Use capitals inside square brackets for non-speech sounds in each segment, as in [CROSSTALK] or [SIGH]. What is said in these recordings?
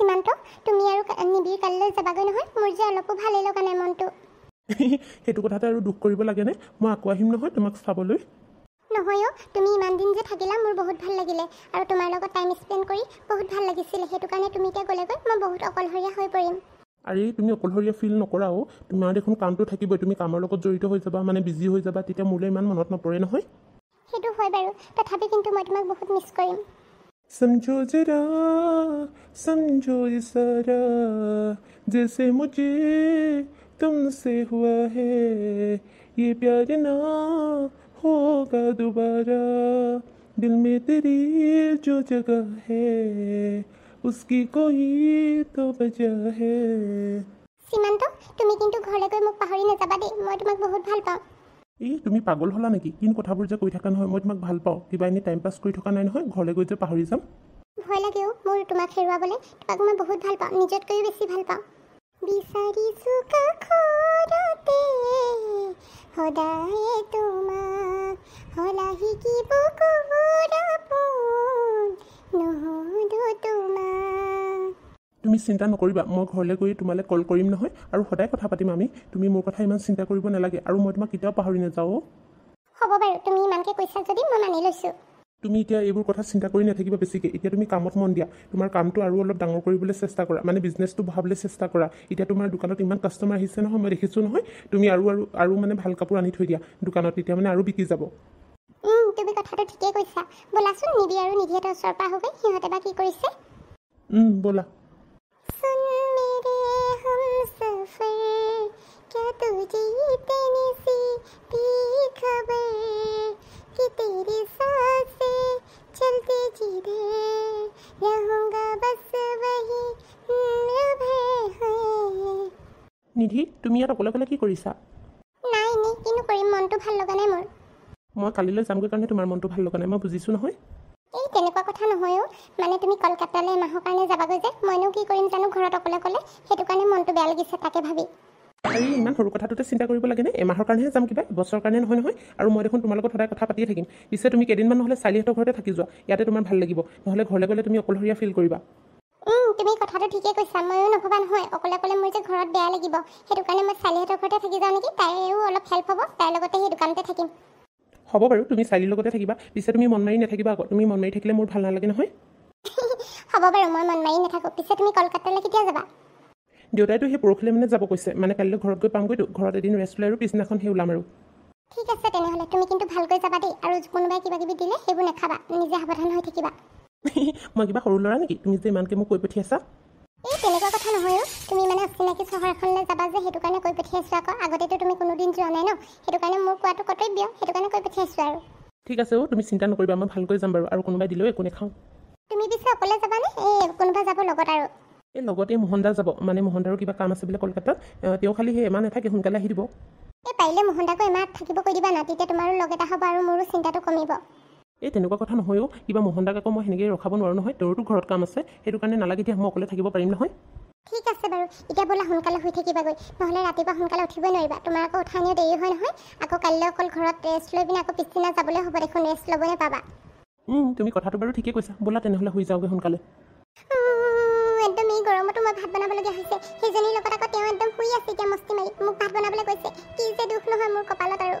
সীমান্ত তুমি আৰু নিবিৰ কাললৈ যাবাগৈ নহয় মোৰ যে অলপো ভালেই লগা নাই মনটো [LAUGHS] সেইটো কথাতে আৰু দুখ কৰিব লাগেনে মই আকৌ আহিম নহয় তোমাক চাবলৈ নহয় অ' তুমি ইমান দিন যে থাকিলা মোৰ বহুত ভাল লাগিলে আৰু তোমাৰ লগত টাইম স্পেণ্ড কৰি বহুত ভাল লাগিছিলে সেইটো কাৰণে তুমি এতিয়া গ'লেগৈ মই বহুত অকলশৰীয়া হৈ পৰিম আৰে তুমি অকলশৰীয়া ফিল নকৰাও তোমাৰ দেখোন কামটো থাকিবই তুমি কামৰ লগত জড়িত হৈ যাবা মানে বিজি হৈ যাবা তেতিয়া মোলৈ ইমান মনত নপৰে নহয় সেইটো হয় বাৰু তথাপি কিন্তু মই তোমাক বহুত মিছ কৰিম समझो जरा समझो ये सारा जैसे मुझे तुमसे हुआ है ये प्यार ना होगा दोबारा दिल में तेरी जो जगह है उसकी कोई तो वजह है সীমান্ত तुम्हें किंतु घोड़े को मुख पहाड़ी नजाबा दे মই তোমাক बहुत ভাল पाऊँ এই তুমি পাগল হ'লা নেকি কিন কথাবোৰ যে কৈ থকা নহয় মই তোমাক ভাল পাওঁ কিবা এনেই টাইম পাছ কৰি থকা নাই নহয় ঘৰলৈ গৈ যে পাহৰি যাম ভয় লাগে মোৰ তোমাক হেৰুৱাবলৈ তোমাক মই বহুত ভাল পাওঁ নিজতকৈও বেছি ভাল পাওঁ বিচাৰিছো তুমি চিন্তা নকৰিবা মই ঘৰলৈ গৈ তোমালৈ কল কৰিম নহয় আৰু সদায় কথা পাতিম আমি তুমি মোৰ কথা ইমান চিন্তা কৰিব নালাগে আৰু মই তোমাক কেতিয়াও পাহৰি নাযাওঁ হ'ব বাৰু তুমি ইমানকৈ কৈছা যদি মই মানি লৈছোঁ তুমি এতিয়া এইবোৰ কথা চিন্তা কৰি নাথাকিবা বেছিকৈ এতিয়া তুমি কামত মন দিয়া তোমাৰ কামটো আৰু অলপ ডাঙৰ কৰিবলৈ চেষ্টা কৰা মানে বিজনেছটো বঢ়াবলৈ চেষ্টা কৰা এতিয়া তোমাৰ দোকানত ইমান কাষ্টমাৰ আহিছে নহয় মই দেখিছোঁ নহয় তুমি আৰু আৰু আৰু মানে ভাল কাপোৰ আনি থৈ দিয়া দোকানত তেতিয়া মানে আৰু বিকি যাব তুমি কথাটো ঠিকেই কৈছা ব'লাচোন নিধি আৰু নিধিহঁতৰ ওচৰৰ পৰা হ'বগৈ সিহঁতে বা কি কৰিছে ব'লা जीतनी से भी खबर कि तेरे साथ से चलते जीरे रहूंगा बस वही लभे हुए निधि तुम यार अकेले अकेले की करी सा नहीं नहीं किन्हों कोई मन तो भल लगा नहीं मर মই কালিলৈ যামগৈ কাৰণে তোমাৰ মনটো ভাল লগা নাই মই বুজিছোঁ নহয় এই তেনেকুৱা কথা নহয়ও মানে তুমি কলকাতালৈ মাহৰ কাৰণে যাবাগৈ যে মইনো কি কৰিম জানো ঘৰত অকলে ক'লে সেইটো কাৰণে মনটো বেয়া লাগিছে তাকে ভাবি আৰু ইমান সৰু কথাটোতে চিন্তা কৰিব লাগেনে এমাহৰ কাৰণেহে যাম কিবা বছৰৰ কাৰণে নহয় নহয় আৰু মই দেখোন তোমাৰ লগত সদায় কথা পাতিয়ে থাকিম পিছে তুমি কেইদিনমান নহ'লে চালিহঁতৰ ঘৰতে থাকি যোৱা ইয়াতে তোমাৰ ভাল লাগিব নহ'লে ঘৰলৈ গ'লে তুমি অকলশৰীয়া ফিল কৰিবা তুমি কথাটো ঠিকে কৈছা ময়ো নভবা নহয় অকলে অকলে মোৰ যে ঘৰত বেয়া লাগিব সেইটো কাৰণে মই চালিহঁতৰ ঘৰতে থাকি যাওঁ নেকি তাইৰো অলপ হেল্প হ'ব তাইৰ লগতে সেই দোকানতে থাকিম হ'ব বাৰু তুমি চালিৰ লগতে থাকিবা পিছে তুমি মন মাৰি নাথাকিবা আকৌ তুমি মন মাৰি থাকিলে মোৰ ভাল নালাগে নহয় [LAUGHS] হ'ব বাৰু মই মন মাৰি নাথাকোঁ পিছে তুমি কলকাতালৈ কেতিয়া যাবা দেউতাইতো সেই পৰহিলৈ মানে যাব কৈছে মানে কালিলৈ ঘৰত গৈ পামগৈতো ঘৰত এদিন ৰেষ্ট লৈ আৰু পিছদিনাখন সেই ওলাম আৰু ঠিক আছে তেনেহ'লে তুমি কিন্তু ভালকৈ যাবা দেই আৰু কোনোবাই কিবা কিবি দিলে সেইবোৰ নেখাবা নিজে সাৱধান হৈ থাকিবা [LAUGHS] মই কিবা সৰু ল'ৰা নেকি তুমি যে ইমানকৈ মোক কৈ পঠিয়াইছা এই তেনেকুৱা কথা নহয় অ' তুমি মানে অচিনাকি চহৰ এখনলৈ যাবা যে সেইটো কাৰণে কৈ পঠিয়াইছোঁ আকৌ আগতেতো তুমি কোনোদিন যোৱা নাই ন সেইটো কাৰণে মোৰ কোৱাটো কৰ্তব্য সেইটো কাৰণে কৈ পঠিয়াইছোঁ আৰু ঠিক আছে অ' তুমি চিন্তা নকৰিবা মই ভালকৈ যাম বাৰু আৰু কোনোবাই দিলেও একো নেখাওঁ তুমি পিছে অকলে যাবানে এই কোনোবা যাব লগত আৰু এই লগতে মোহনদা যাব মানে মোহনদাৰো কিবা কাম আছে বোলে কলকাতাত তেওঁ খালি সেই এমাহ নাথাকে সোনকালে আহি দিব এই পাৰিলে মোহনদাকো এমাহ থাকিব কৈ দিবা না তেতিয়া তোমাৰো লগ এটা হ'ব আৰু মোৰো চিন্তাটো কমিব এই তেনেকুৱা কথা নহয়ও কিবা মোহনদাক আকৌ মই সেনেকৈ ৰখাব নোৱাৰোঁ নহয় তোৰতো ঘৰত কাম আছে সেইটো কাৰণে নালাগে এতিয়া মই অকলে থাকিব পাৰিম নহয় ঠিক আছে বাৰু এতিয়া বোলা সোনকালে শুই থাকিবাগৈ নহ'লে ৰাতিপুৱা সোনকালে উঠিব নোৱাৰিবা তোমাৰ আকৌ উঠা আনিও দেৰি হয় নহয় আকৌ কাইলৈ অকল ঘৰত ৰেষ্ট লৈ পিনে আকৌ পিছদিনা যাবলৈ হ'ব দেখোন ৰেষ্ট ল'বলৈ পাবা তুমি কথাটো বাৰু ঠিকেই কৈছা বোলা তেনেহ'লে শুই যাওঁগৈ সোনকালে নামতো মই ভাত বনাবলগীয়া হৈছে সেইজনীৰ লগত আকৌ তেওঁ একদম শুই আছে এতিয়া মস্তি মাৰি মোক ভাত বনাবলৈ কৈছে কি যে দুখ নহয় মোৰ কপালত আৰু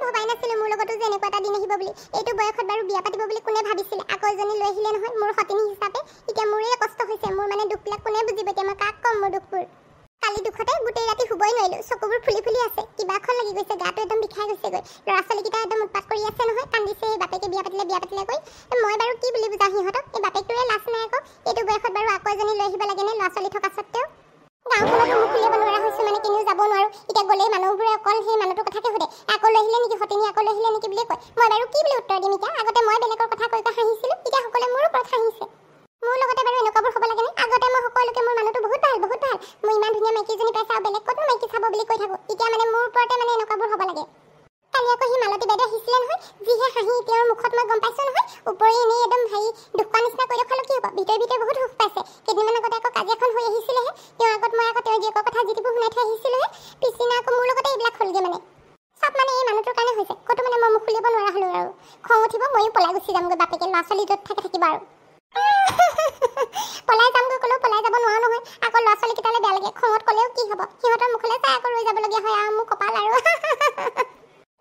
ভবাই নাছিলো মোৰ লগতো যে এনেকুৱা এটা দিন আহিব বুলি এইটো বয়সত বাৰু বিয়া পাতিব বুলি কোনে ভাবিছিলে আকৌ এজনী লৈ আহিলে নহয় মোৰ সতিনী হিচাপে এতিয়া মোৰেই কষ্ট হৈছে মোৰ মানে দুখবিলাক কোনে বুজিব এতিয়া মই কাক ক'ম মোৰ দুখবোৰ কালি দুখতে গোটেই ৰাতি শুবই নোৱাৰিলো চকুবোৰ ফুলি ফুলি আছে কিবা এখন লাগি গৈছে গাটো একদম বিষাই গৈছেগৈ ল'ৰা ছোৱালীকেইটা একদম উৎপাত কৰি আছে নহয় কান্দিছে বাপেকে বিয়া পাতিলে বিয়া পাতিলে কৈ মই বাৰু কি বুলি বুজাওঁ সিহঁতক কৰিবলৈ লাজ নাই আকৌ এইটো বয়সত বাৰু আকৌ এজনী লৈ আহিব লাগেনে ল'ৰা ছোৱালী থকা স্বত্তেও গাঁওখনতো মুখলীয়া বনোৱা হৈছোঁ মানে কেনিও যাব নোৱাৰোঁ এতিয়া গ'লেই মানুহবোৰে অকল সেই মানুহটোৰ কথাকে সোধে আকৌ লৈ আহিলে নেকি সতিনী আকৌ লৈ আহিলে নেকি বুলি কয় মই বাৰু কি বুলি উত্তৰ দিম এতিয়া আগতে মই বেলেগৰ কথা কৈ কৈ হাঁহিছিলোঁ এতিয়া সকলোৱে মোৰ ওপৰত হাঁহিছে মোৰ লগতে বাৰু এনেকুৱাবোৰ হ'ব লাগেনে আগতে মই সকলোকে মোৰ মানুহটো বহুত ভাল বহুত ভাল মই ইমান ধুনীয়া মাইকীজনী পাইছে আৰু বেলেগ ক'তো মাইকী চাব বুলি কৈ থাকোঁ এতিয়া মানে মোৰ ওপৰতে মানে এনেকুৱাবোৰ হ'ব লাগে কালিয়া কহি মালতী বাইদেউ আহিছিলে নহয় যিহে হাঁহি তেওঁৰ মুখত মই গম পাইছোঁ নহয় ওপৰে এনেই একদম হেৰি দুখ পোৱা নিচিনা কৰি ৰখালোঁ কি হ'ব ভিতৰে ভিতৰে বহুত সুখ পাইছে কেইদিনমান আগতে আকৌ কাজিয়াখন হৈ আহিছিলেহে তেওঁৰ আগত মই আকৌ তেওঁৰ জীয়েকৰ কথা যি শুনাই থৈ আহিছিলোঁহে পিছদিনা আকৌ মোৰ লগতে এইবিলাক হ'লগৈ মানে চব মানে এই মানুহটোৰ কাৰণে হৈছে ক'তো মানে মই মুখ খুলিব নোৱাৰা হ'লোঁ আৰু খং উঠিব ময়ো পলাই গুচি যামগৈ বাপেকে ল'ৰা ছোৱালী য'ত থাকে থাকিব আৰু পলাই যামগৈ ক'লেও পলাই যাব নোৱাৰো নহয় আকৌ ল'ৰা ছোৱালীকেইটালৈ বেয়া লাগে খঙত ক'লেও কি হ'ব সিহঁতৰ মুখলৈ চাই আকৌ ৰৈ যাবলগীয়া হয় আৰু মোৰ কপাল আৰু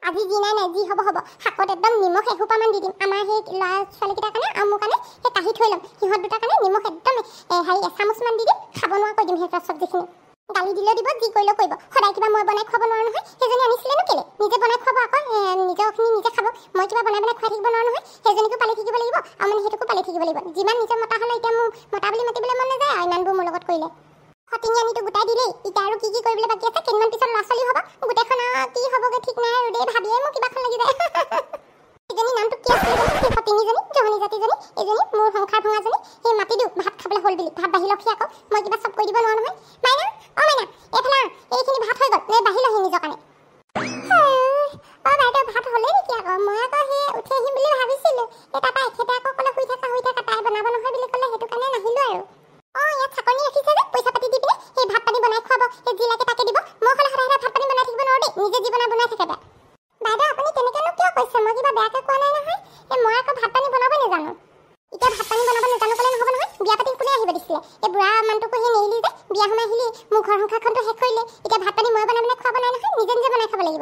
আজি যি নাই নাই যি হ'ব হ'ব শাকত একদম নিমখ এসোপামান দি দিম আমাৰ সেই ল'ৰা ছোৱালীকেইটাৰ কাৰণে আৰু মোৰ কাৰণে সেই কাঢ়ি থৈ ল'ম সিহঁত দুটাৰ কাৰণে নিমখ একদম হেৰি এচামুচমান দি দিম খাব নোৱাৰাকৈ দিম সিহঁতৰ চব্জিখিনি গালি দিলেও দিব যি কৰিলেও কৰিব সদায় কিবা মই বনাই খুৱাব নোৱাৰোঁ নহয় সেইজনী আনিছিলেনো কেলে নিজে বনাই খুৱাব আকৌ নিজৰখিনি নিজে খাব মই কিবা বনাই বনাই খুৱাই থাকিব নোৱাৰোঁ নহয় সেইজনীকো পালি থাকিব লাগিব আৰু মানে সেইটোকো পালি থাকিব লাগিব যিমান মাতি দিওঁ ভাত খাবলৈ হ'ল বুলি ভাত বাঢ়ি লওকহি আকৌ মই কিবা চব কৰি দিব নোৱাৰো নহয় মাইনা ঘৰ সংসাৰখনটো শেষ কৰিলে এতিয়া ভাত পানী মই বনাই বনাই খোৱাব নাই নহয় নিজে নিজে বনাই খাব লাগিব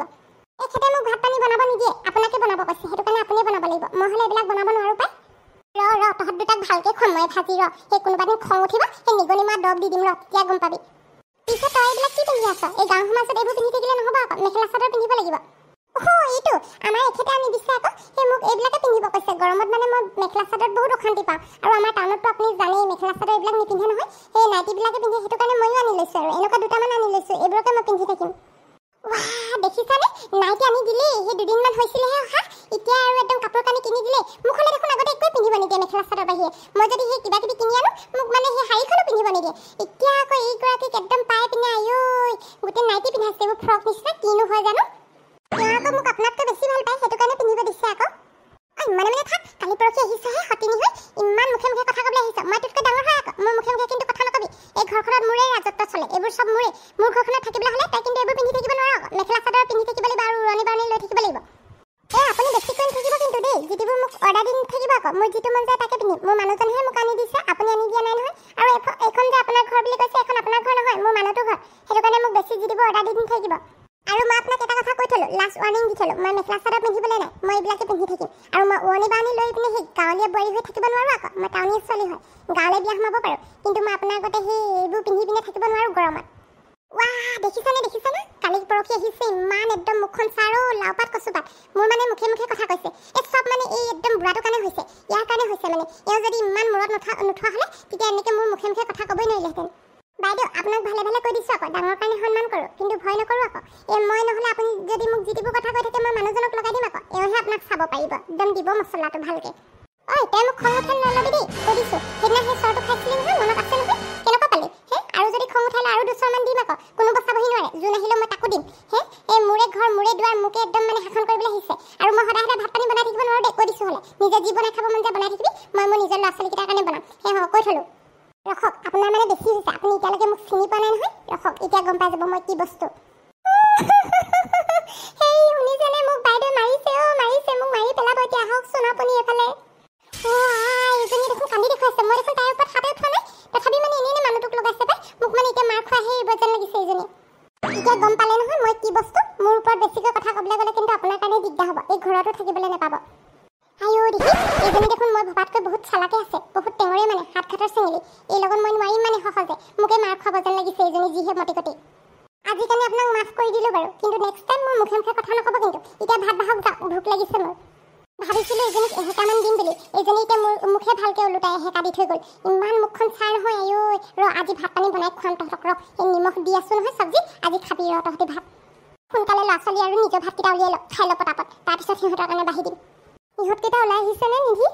এখেতে মোক ভাত পানী বনাব নিদিয়ে আপোনাকে বনাব কৈছে সেইটো কাৰণে আপুনিয়ে বনাব লাগিব মই হ'লে এইবিলাক বনাব নোৱাৰোঁ পাই ৰ ৰ তহঁত দুটাক ভালকৈ খুৱাম মই ভাজি ৰ সেই কোনোবা দিন খং উঠিব সেই নিগনি মৰা দৰৱ দি দিম ৰ তেতিয়া গম পাবি পিছে তই এইবিলাক কি পিন্ধি আছ এই গাঁও সমাজত এইবোৰ পিন্ধি থাকিলে নহ'ব আকৌ মেখেলা চাদৰ পিন্ধিব লাগিব এইটো আমাৰ এখেতে আমি দিছে আকৌ সেই মোক এইবিলাকে পিন্ধিব কৈছে গৰমত মানে মই মেখেলা চাদৰত বহুত অশান্তি পাওঁ আৰু আমাৰ টাউনততো আপুনি জানেই মেখেলা চাদৰ এইবিলাক নিপিন্ধে নহয় সেই নাইটিবিলাকে পিন্ধে সেইটো কাৰণে ময়ো আনি লৈছোঁ আৰু এনেকুৱা দুটামান আনি লৈছোঁ এইবোৰকে মই পিন্ধি থাকিম ৱাহ দেখিছানে নাইটি আনি দিলেই এই ঘৰখনত মোৰে ৰাজত্ব চলে এইবোৰ চব মোৰে মোৰ ঘৰখনত থাকিবলৈ হ'লে তাই কিন্তু এইবোৰ পিন্ধি থাকিব নোৱাৰক মেখেলা চাদৰ পিন্ধি থাকিব লাগিব আৰু উৰণি বাৰণি লৈ থাকিব লাগিব এই আপুনি বেছি কৰি থাকিব কিন্তু দেই যিটিবোৰ মোক অৰ্ডাৰ দি থাকিব আকৌ মোৰ যিটো মন যায় তাকে পিন্ধিম মোৰ মানুহজনহে মোক আনি দিছে আপুনি আনি দিয়া নাই নহয় আৰু এইখন যে আপোনাৰ ঘৰ বুলি কৈছে এইখন আপোনাৰ ঘৰ নহয় মোৰ মানুহটো ঘৰ সেইটো কাৰণে মোক বেছি যিটিবোৰ অৰ্ডাৰ দি থাকিব আৰু মই আপোনাক এটা কথা কৈ থ'লোঁ লাষ্ট ৱাৰ্ণিং দি থ'লোঁ মই মেখেলা চাদৰ পিন্ধিবলৈ নাই মই এইবিলাকে পিন্ধি থাকিম আৰু মই ওৱনি বাৰ্ণি লৈ পিনে সেই গাঁৱলীয়া বোৱাৰী হৈ থাকিব নোৱাৰোঁ আকৌ মই টাউনীয়া ছোৱালী হয় গাঁৱলৈ বিয়া সোমাব পাৰোঁ কিন্তু মই আপোনাৰ আগতে সেই এইবোৰ পিন্ধি পিনে থাকিব নোৱাৰোঁ গৰমত ৱাহ দেখিছানে দেখিছানে কালি পৰহি আহিছে ইমান একদম মুখখন চাৰো লাওপাত কচুপাত মোৰ মানে মুখে মুখে কথা কৈছে এই চব মানে এই একদম বুঢ়াটোৰ কাৰণে হৈছে ইয়াৰ কাৰণে হৈছে মানে এওঁ যদি ইমান মূৰত নথা নোথোৱা হ'লে তেতিয়া এনেকে মোৰ মুখে মুখে কথা ক'বই নোৱাৰিলেহেঁতেন বাইদেউ আপোনাক ভালে ভালে কৈ দিছোঁ আকৌ ডাঙৰ কাৰণে সন্মান কৰোঁ কিন্তু ভয় নকৰোঁ আকৌ এই মই নহ'লে আপুনি যদি মোক যি টিপু কথা কৈ থাকে মই মানুহজনক লগাই দিম আকৌ এওঁহে আপোনাক চাব পাৰিব একদম দিব মছলাটো ভালকৈ ঐ তই মোক খং উঠাই নল'বি দেই কৈ দিছোঁ সেইদিনা সেই চৰটো খাইছিলি নহয় মনত আছে নহয় কেনেকুৱা পালি হে আৰু যদি খং উঠালে আৰু দুচৰমান দিম আকৌ কোনো বচাবহি নোৱাৰে যোন আহিলেও মই তাকো দিম হে এই মোৰে ঘৰ মোৰে দুৱাৰ মোকে একদম মানে শাসন কৰিবলৈ আহিছে আৰু মই সদায় সদায় ভাত পানী বনাই থাকিব নোৱাৰোঁ দেই কৈ দিছোঁ হ'লে নিজে যি বনাই খাব মন যায় বনাই থাকিবি মই মোৰ নিজৰ ল'ৰা ছোৱালীকেইটাৰ কাৰণে বনাম সেই হ কৈ থ'লোঁ [LAUGHS] মই বস্তু মোকে মাৰ খোৱাব যেন লাগিছে এইজনী যিহে মতি কটি আজি কালি আপোনাক মাফ কৰি দিলোঁ বাৰু কিন্তু নেক্সট টাইম মই মুখে মুখে কথা নক'ব কিন্তু এতিয়া ভাত বাহক যাওঁ ভোক লাগিছে মোৰ ভাবিছিলোঁ এজনীক এহেকামান দিম বুলি এজনী এতিয়া মোৰ মুখে ভালকৈ ওলোটাই এহেকা দি থৈ গ'ল ইমান মুখখন চাৰ নহয় আয়ৈ ৰ আজি ভাত পানী বনাই খুৱাম তহঁতক ৰ এই নিমখ দি আছোঁ নহয় চব্জি আজি খাবি ৰ তহঁতি ভাত সোনকালে ল'ৰা ছোৱালী আৰু নিজৰ ভাতকেইটা উলিয়াই লওক খাই লওক পটাপত তাৰপিছত সিহঁতৰ কাৰণে বাঢ়ি দিম ইহঁতকেইটা ওলাই আহিছেনে নিধি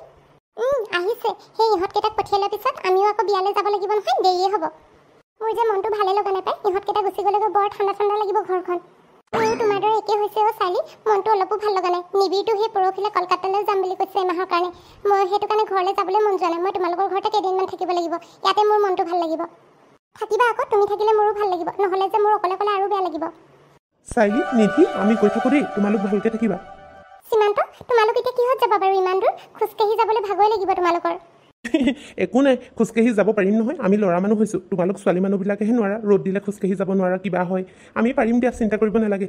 আহিছে সেই ইহঁতকেইটাক পঠিয়াই লোৱাৰ পিছত আমিও আকৌ বিয়ালৈ যাব লাগিব নহয় দেৰিয়ে হ'ব মোৰ যে মনটো ভালে লগা নাপায় ইহঁতকেইটা বৰ ঠাণ্ডা ঠাণ্ডা লাগিব ঘৰখন মোৰো তোমাৰ দৰে একে হৈছে অ' চাৰ্লি মনটো অলপো ভাল লগা নাই নিবিৰটো সেই পৰহিলৈ কলকাতালৈ যাম বুলি কৈছে এমাহৰ কাৰণে মই সেইটো কাৰণে ঘৰলৈ যাবলৈ মন যোৱা নাই মই তোমালোকৰ ঘৰতে কেইদিনমান থাকিব লাগিব ইয়াতে মোৰ মনটো ভাল লাগিব থাকিবা আকৌ তুমি থাকিলে মোৰো ভাল লাগিব নহ'লে যে মোৰ অকলে অকলে আৰু বেয়া লাগিব চাৰ্লি নিধি আমি গৈ থাকোঁ দেই তোমালোক ভালকৈ থাকিবা সীমান্ত তোমালোক এতিয়া কিহত যাবা বাৰু ইমান দূৰ খোজকাঢ়ি যাবলৈ ভাগৰ লাগিব তোমালোকৰ [LAUGHS] একো নাই খোজকাঢ়ি যাব পাৰিম নহয় আমি ল'ৰা মানুহ হৈছোঁ তোমালোক ছোৱালী মানুহবিলাকেহে নোৱাৰা ৰ'দ দিলে খোজকাঢ়ি যাব নোৱাৰা কিবা হয় আমি পাৰিম দিয়া চিন্তা কৰিব নালাগে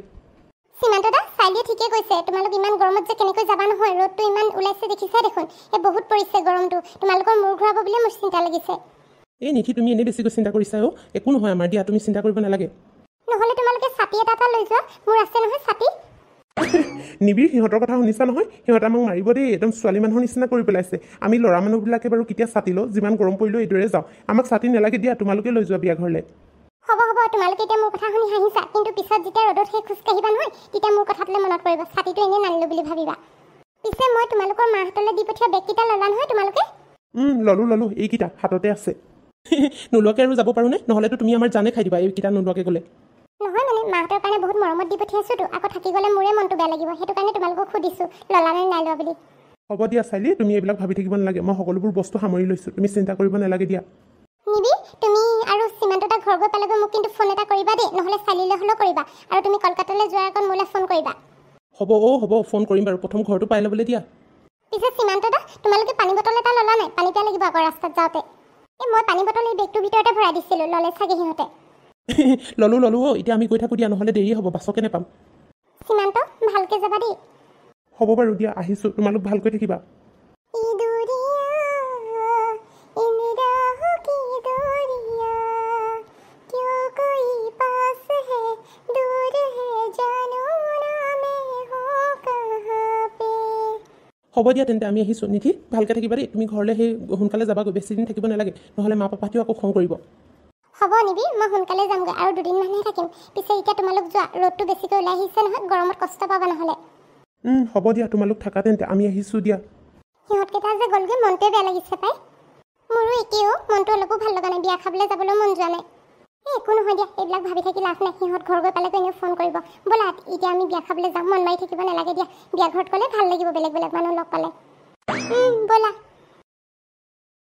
নহ'লে তোমালোকে ছাতি এটা লৈ যোৱা মোৰ আছে নহয় ছাতি [LAUGHS] নিবিড় সিহঁতৰ কথা শুনিছা নহয় সিহঁতে আমাক মাৰিব দেই একদম ছোৱালী মানুহৰ নিচিনা কৰি পেলাইছে আমি ল'ৰা মানুহবিলাকে বাৰু কেতিয়া ছাতি লওঁ যিমান গৰম পৰিলেও এইদৰে যাওঁ আমাক ছাতি নেলাগে দিয়া তোমালোকে লৈ যোৱা বিয়া ঘৰলৈ হ'ব হ'ব তোমালোকে এতিয়া মোৰ কথা শুনি হাঁহিছা কিন্তু পিছত যেতিয়া ৰ'দত সেই খোজকাঢ়িবা নহয় তেতিয়া মোৰ কথাটোলৈ মনত পৰিব ছাতিটো এনেই নানিলোঁ বুলি ভাবিবা পিছে মই তোমালোকৰ মাহঁতলৈ দি পঠিওৱা বেগকেইটা ল'লা নহয় তোমালোকে ল'লোঁ ল'লোঁ এইকেইটা হাততে আছে [LAUGHS] নোলোৱাকৈ আৰু যাব পাৰোঁনে নহ'লেতো তুমি আমাৰ জানে খাই দিবা এইকেইটা নোলোৱাকৈ গ'লে নহয় মানে মাহঁতৰ কাৰণে বহুত মৰমত দি পঠিয়াইছোতো আকৌ থাকি গ'লে মোৰে মনটো বেয়া লাগিব সেইটো কাৰণে তোমালোকক সুধিছোঁ ল'লানে নাই লোৱা বুলি হ'ব দিয়া চাইলি তুমি এইবিলাক ভাবি থাকিব নালাগে মই সকলোবোৰ বস্তু সামৰি লৈছোঁ তুমি চিন্তা কৰিব নালাগে দিয়া নিবি তুমি আৰু সীমান্তদা ঘৰ গৈ পালেগৈ মোক কিন্তু ফোন এটা কৰিবা দেই নহ'লে চাইলিলৈ হ'লেও কৰিবা আৰু তুমি কলকাতালৈ যোৱাৰ আগত মোলৈ ফোন কৰিবা হ'ব অ' হ'ব ফোন কৰিম বাৰু প্ৰথম ঘৰটো পাই ল'বলৈ দিয়া পিছে সীমান্তদা তোমালোকে পানী বটল এটা ল'লা নাই পানী পিয়া লাগিব আকৌ ৰাস্তাত যাওঁতে এই মই পানী বটল এই বেগটোৰ ভিতৰতে ভৰাই দিছিলোঁ ল'লে চাগে সিহঁতে [LAUGHS] ললো ললো অ এতিয়া আমি গৈ থাকোঁ দিয়া নহ'লে দেৰি হ'ব বাছকে নেপাম সিমান্ত ভালকৈ যাবা দেই হ'ব বাৰু দিয়া আহিছোঁ তোমালোক ভালকৈ থাকিবা হ'ব দিয়া তেন্তে আমি আহিছোঁ নিধি ভালকৈ থাকিবা দেই তুমি ঘৰলৈ সেই সোনকালে যাবাগৈ বেছিদিন থাকিব নালাগে নহ'লে মা পাপাহঁতেও আকৌ খং কৰিব নিবি মই সোনকালে যামগৈ আৰু দুদিনমানহে থাকিম পিছে এতিয়া তোমালোক যোৱা ৰ'দটো বেছিকৈ ওলাই আহিছে নহয় গৰমত কষ্ট পাবা নহ'লে হ'ব দিয়া তোমালোক থাকা তেন্তে আমি আহিছোঁ দিয়া সিহঁতকেইটা যে গ'লগৈ মনটোৱে বেয়া লাগিছে পাই মোৰো একেও মনটো অলপো ভাল লগা নাই বিয়া খাবলৈ যাবলৈ মন যোৱা নাই এই একো নহয় দিয়া এইবিলাক ভাবি থাকি লাভ নাই সিহঁত ঘৰ গৈ পালে এনেও ফোন কৰিব ব'লা এতিয়া আমি বিয়া খাবলৈ যাওঁ মন মাৰি থাকিব নালাগে দিয়া বিয়া ঘৰত গ'লে ভাল লাগিব বেলেগ বেলেগ মানুহ লগ পালে ব'লা